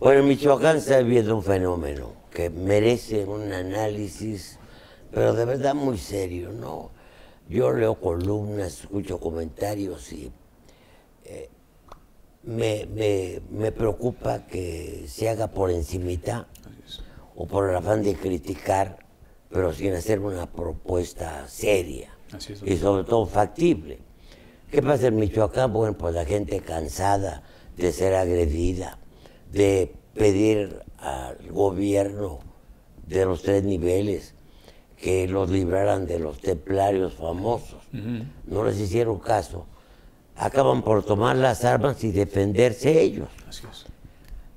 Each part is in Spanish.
Bueno, en Michoacán está viviendo un fenómeno que merece un análisis, pero de verdad muy serio, ¿no? Yo leo columnas, escucho comentarios y eh, me, preocupa que se haga por encimita o por el afán de criticar, pero sin hacer una propuesta seria y sobre todo factible. ¿Qué pasa en Michoacán? Bueno, pues la gente cansada de ser agredida de pedir al gobierno de los tres niveles que los libraran de los templarios famosos. No les hicieron caso. Acaban por tomar las armas y defenderse ellos.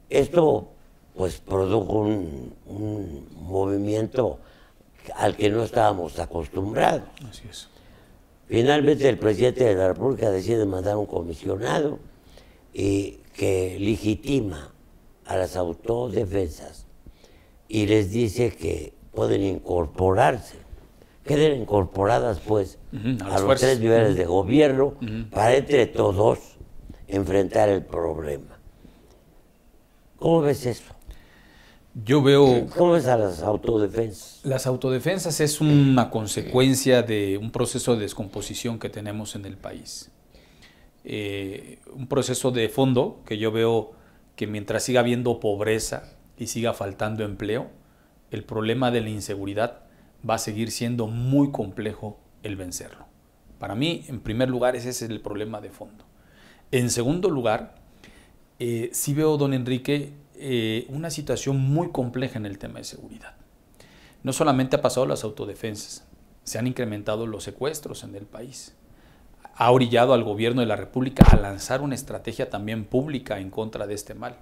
Esto pues produjo un, movimiento al que no estábamos acostumbrados. Finalmente el presidente de la República decide mandar un comisionado y que legitima a las autodefensas y les dice que pueden incorporarse, queden incorporadas pues a, los tres niveles de gobierno para entre todos enfrentar el problema. ¿Cómo ves eso? Yo veo... ¿Cómo ves a las autodefensas? Las autodefensas es una consecuencia de un proceso de descomposición que tenemos en el país. Eh, un proceso de fondo que yo veo que mientras siga habiendo pobreza y siga faltando empleo, el problema de la inseguridad va a seguir siendo muy complejo el vencerlo. Para mí, en primer lugar, ese es el problema de fondo. En segundo lugar, eh, sí veo, don Enrique, eh, una situación muy compleja en el tema de seguridad. No solamente ha pasado las autodefensas, se han incrementado los secuestros en el país ha orillado al gobierno de la República a lanzar una estrategia también pública en contra de este mal.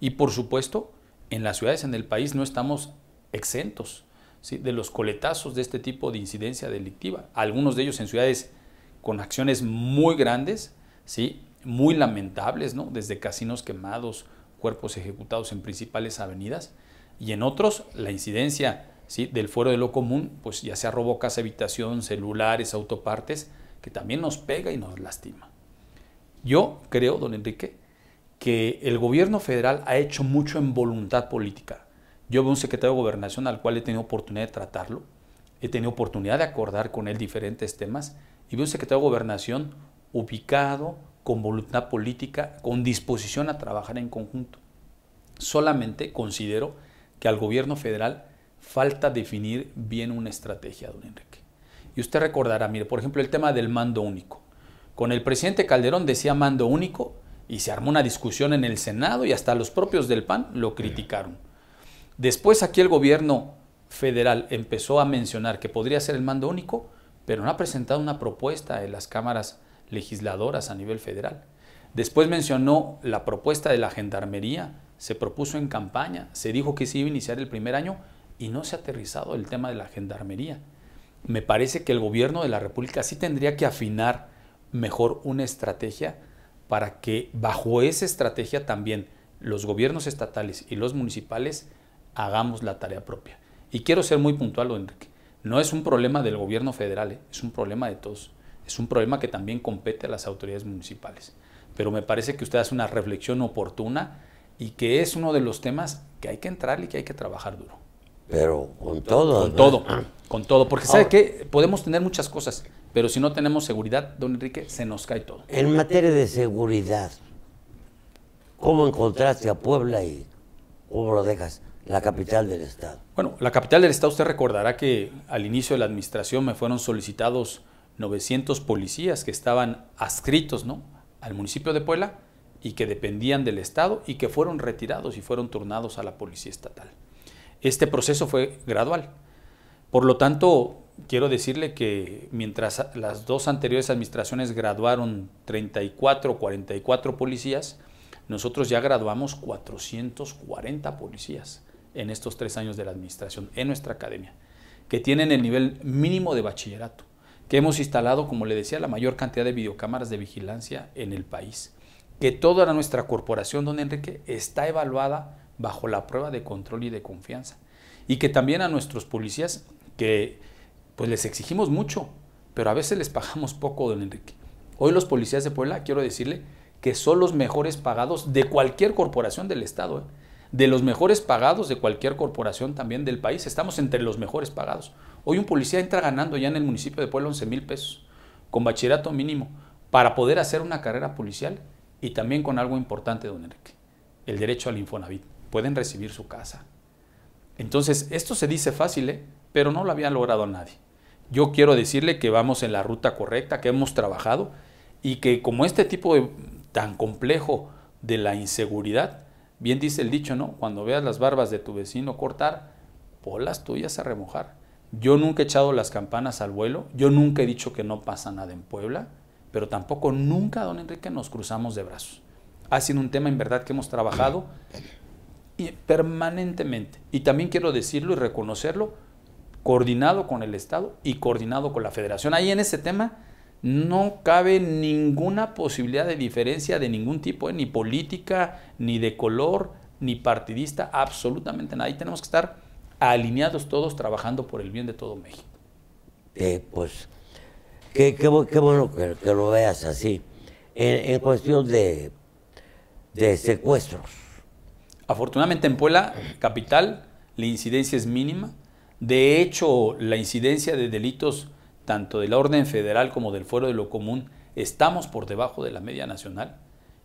Y por supuesto, en las ciudades, en el país, no estamos exentos de los coletazos de este tipo de incidencia delictiva. Algunos de ellos en ciudades con acciones muy grandes, ¿sí? muy lamentables, desde casinos quemados, cuerpos ejecutados en principales avenidas, y en otros la incidencia del fuero de lo común, pues ya sea robo, casa, habitación, celulares, autopartes, que también nos pega y nos lastima. Yo creo, don Enrique, que el gobierno federal ha hecho mucho en voluntad política. Yo veo un secretario de gobernación al cual he tenido oportunidad de tratarlo, he tenido oportunidad de acordar con él diferentes temas, y veo un secretario de gobernación ubicado, con voluntad política, con disposición a trabajar en conjunto. Solamente considero que al gobierno federal falta definir bien una estrategia, don Enrique. Y usted recordará, mire, por ejemplo, el tema del mando único. Con el presidente Calderón decía mando único y se armó una discusión en el Senado y hasta los propios del PAN lo criticaron. Después aquí el gobierno federal empezó a mencionar que podría ser el mando único, pero no ha presentado una propuesta en las cámaras legisladoras a nivel federal. Después mencionó la propuesta de la gendarmería, se propuso en campaña, se dijo que se iba a iniciar el primer año y no se ha aterrizado el tema de la gendarmería me parece que el gobierno de la República sí tendría que afinar mejor una estrategia para que bajo esa estrategia también los gobiernos estatales y los municipales hagamos la tarea propia. Y quiero ser muy puntual, Enrique. No es un problema del gobierno federal, ¿eh? es un problema de todos. Es un problema que también compete a las autoridades municipales. Pero me parece que usted hace una reflexión oportuna y que es uno de los temas que hay que entrar y que hay que trabajar duro pero con todo. Con todo, con todo. Porque ¿sabe qué? Podemos tener muchas cosas, pero si no tenemos seguridad, don Enrique, se nos cae todo. En materia de seguridad, ¿cómo encontraste a Puebla y cómo lo dejas? La capital del Estado. Bueno, la capital del Estado, usted recordará que al inicio de la administración me fueron solicitados 900 policías que estaban adscritos al municipio de Puebla y que dependían del Estado y que fueron retirados y fueron turnados a la Policía Estatal. Este proceso fue gradual. Por lo tanto, quiero decirle que mientras las dos anteriores administraciones graduaron 34, 44 policías, nosotros ya graduamos 440 policías en estos tres años de la administración en nuestra academia, que tienen el nivel mínimo de bachillerato, que hemos instalado, como le decía, la mayor cantidad de videocámaras de vigilancia en el país, que toda nuestra corporación, don Enrique, está evaluada bajo la prueba de control y de confianza. Y que también a nuestros policías, que pues les exigimos mucho, pero a veces les pagamos poco, don Enrique. Hoy los policías de Puebla, quiero decirle, que son los mejores pagados de cualquier corporación del Estado, ¿eh? de los mejores pagados de cualquier corporación también del país. Estamos entre los mejores pagados. Hoy un policía entra ganando ya en el municipio de Puebla 11 mil pesos, con bachillerato mínimo, para poder hacer una carrera policial y también con algo importante, don Enrique, el derecho al Infonavit pueden recibir su casa. Entonces, esto se dice fácil, ¿eh? pero no lo había logrado nadie. Yo quiero decirle que vamos en la ruta correcta, que hemos trabajado y que como este tipo de, tan complejo de la inseguridad, bien dice el dicho, ¿no? Cuando veas las barbas de tu vecino cortar, pon las tuyas a remojar. Yo nunca he echado las campanas al vuelo, yo nunca he dicho que no pasa nada en Puebla, pero tampoco nunca, don Enrique, nos cruzamos de brazos. Ha sido un tema en verdad que hemos trabajado permanentemente. Y también quiero decirlo y reconocerlo, coordinado con el Estado y coordinado con la Federación. Ahí en ese tema no cabe ninguna posibilidad de diferencia de ningún tipo, ¿eh? ni política, ni de color, ni partidista, absolutamente nada. y tenemos que estar alineados todos trabajando por el bien de todo México. Eh, pues qué, bueno que, lo veas así. En, cuestión de secuestros Afortunadamente en Puebla, capital, la incidencia es mínima. De hecho, la incidencia de delitos tanto de la orden federal como del fuero de lo común estamos por debajo de la media nacional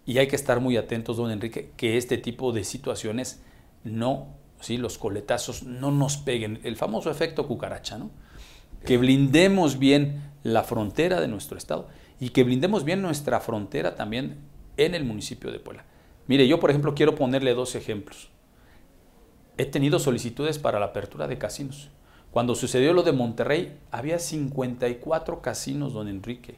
y hay que estar muy atentos, don Enrique, que este tipo de situaciones no, ¿sí? los coletazos no nos peguen. El famoso efecto cucaracha, ¿no? Que blindemos bien la frontera de nuestro estado y que blindemos bien nuestra frontera también en el municipio de Puebla. Mire, yo por ejemplo quiero ponerle dos ejemplos. He tenido solicitudes para la apertura de casinos. Cuando sucedió lo de Monterrey, había 54 casinos, don Enrique.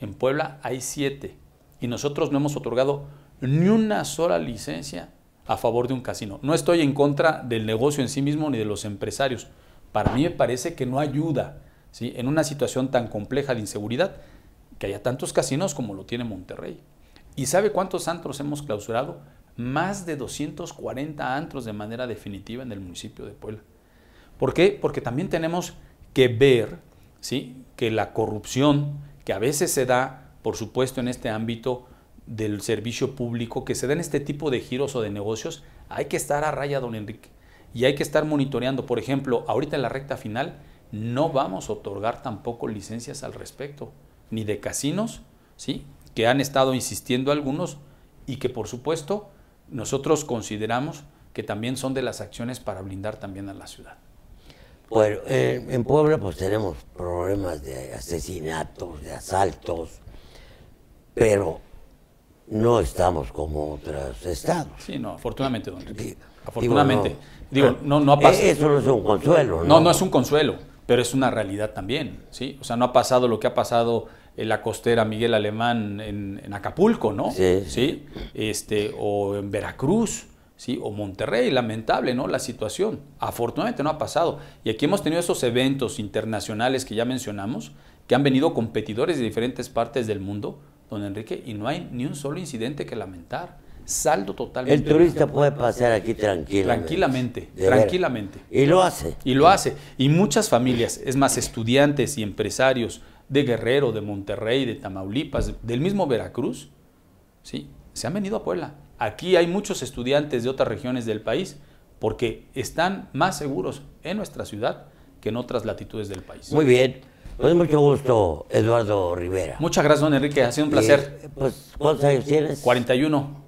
En Puebla hay 7. Y nosotros no hemos otorgado ni una sola licencia a favor de un casino. No estoy en contra del negocio en sí mismo ni de los empresarios. Para mí me parece que no ayuda ¿sí? en una situación tan compleja de inseguridad que haya tantos casinos como lo tiene Monterrey. ¿Y sabe cuántos antros hemos clausurado? Más de 240 antros de manera definitiva en el municipio de Puebla. ¿Por qué? Porque también tenemos que ver ¿sí? que la corrupción que a veces se da, por supuesto, en este ámbito del servicio público, que se den este tipo de giros o de negocios, hay que estar a raya, don Enrique, y hay que estar monitoreando. Por ejemplo, ahorita en la recta final no vamos a otorgar tampoco licencias al respecto, ni de casinos, ¿sí? que han estado insistiendo algunos y que por supuesto nosotros consideramos que también son de las acciones para blindar también a la ciudad. Bueno, eh, en Puebla pues tenemos problemas de asesinatos, de asaltos, pero no estamos como otros estados. Sí, no, afortunadamente, don Afortunadamente. Eh, no, ha pasado. Eso no es un consuelo, ¿no? No, no es un consuelo, pero es una realidad también, ¿sí? O sea, no ha pasado lo que ha pasado en la costera Miguel Alemán en, Acapulco, ¿no? Sí. Este, o en Veracruz, ¿sí? O Monterrey, lamentable, ¿no? La situación. Afortunadamente no ha pasado. Y aquí hemos tenido esos eventos internacionales que ya mencionamos, que han venido competidores de diferentes partes del mundo, don Enrique, y no hay ni un solo incidente que lamentar. Saldo totalmente. El turista puede pasar aquí tranquilo, Tranquilamente, tranquilamente. Y lo hace. Y lo hace. Y muchas familias, es más, estudiantes y empresarios, de Guerrero, de Monterrey, de Tamaulipas, del mismo Veracruz, ¿sí? se han venido a Puebla. Aquí hay muchos estudiantes de otras regiones del país porque están más seguros en nuestra ciudad que en otras latitudes del país. Muy bien. Pues mucho gusto, Eduardo Rivera. Muchas gracias, don Enrique. Ha sido un placer. Eh, pues, ¿cuántos años tienes? 41.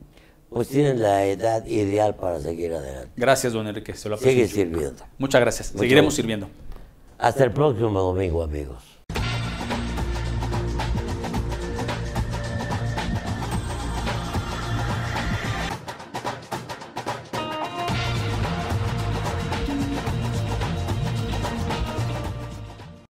Pues tienes la edad ideal para seguir adelante. Gracias, don Enrique. Se lo aprecio. Sigue sirviendo. Muchas gracias. Seguiremos sirviendo. Hasta el próximo domingo, amigos.